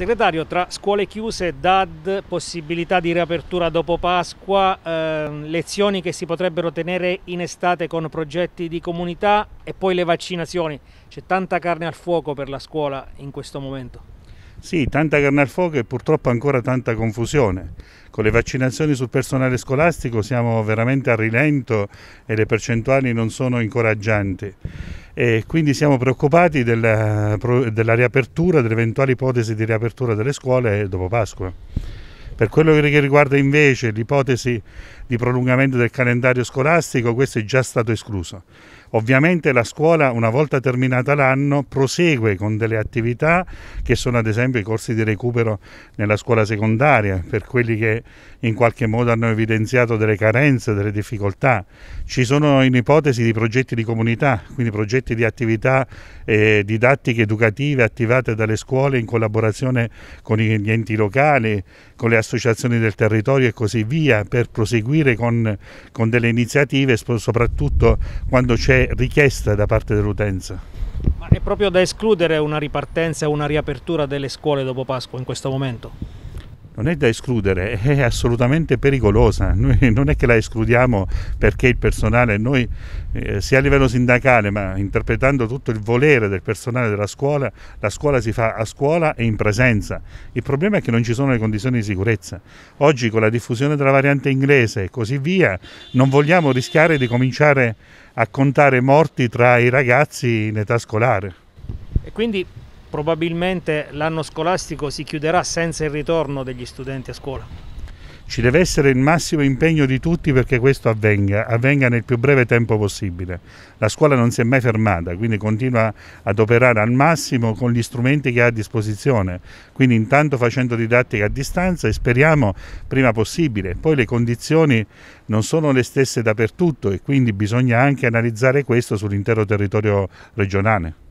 segretario, tra scuole chiuse, DAD, possibilità di riapertura dopo Pasqua, eh, lezioni che si potrebbero tenere in estate con progetti di comunità e poi le vaccinazioni. C'è tanta carne al fuoco per la scuola in questo momento. Sì, tanta carne al fuoco e purtroppo ancora tanta confusione. Con le vaccinazioni sul personale scolastico siamo veramente a rilento e le percentuali non sono incoraggianti e quindi siamo preoccupati della, della riapertura, dell'eventuale ipotesi di riapertura delle scuole dopo Pasqua. Per quello che riguarda invece l'ipotesi di prolungamento del calendario scolastico, questo è già stato escluso. Ovviamente la scuola una volta terminata l'anno prosegue con delle attività che sono ad esempio i corsi di recupero nella scuola secondaria per quelli che in qualche modo hanno evidenziato delle carenze, delle difficoltà. Ci sono in ipotesi di progetti di comunità, quindi progetti di attività eh, didattiche educative attivate dalle scuole in collaborazione con gli enti locali, con le associazioni del territorio e così via per proseguire con, con delle iniziative soprattutto quando c'è richieste da parte dell'utenza. Ma è proprio da escludere una ripartenza, una riapertura delle scuole dopo Pasqua in questo momento? non è da escludere, è assolutamente pericolosa. Noi non è che la escludiamo perché il personale, noi eh, sia a livello sindacale, ma interpretando tutto il volere del personale della scuola, la scuola si fa a scuola e in presenza. Il problema è che non ci sono le condizioni di sicurezza. Oggi con la diffusione della variante inglese e così via, non vogliamo rischiare di cominciare a contare morti tra i ragazzi in età scolare. E quindi probabilmente l'anno scolastico si chiuderà senza il ritorno degli studenti a scuola. Ci deve essere il massimo impegno di tutti perché questo avvenga, avvenga nel più breve tempo possibile. La scuola non si è mai fermata, quindi continua ad operare al massimo con gli strumenti che ha a disposizione, quindi intanto facendo didattica a distanza e speriamo prima possibile. Poi le condizioni non sono le stesse dappertutto e quindi bisogna anche analizzare questo sull'intero territorio regionale.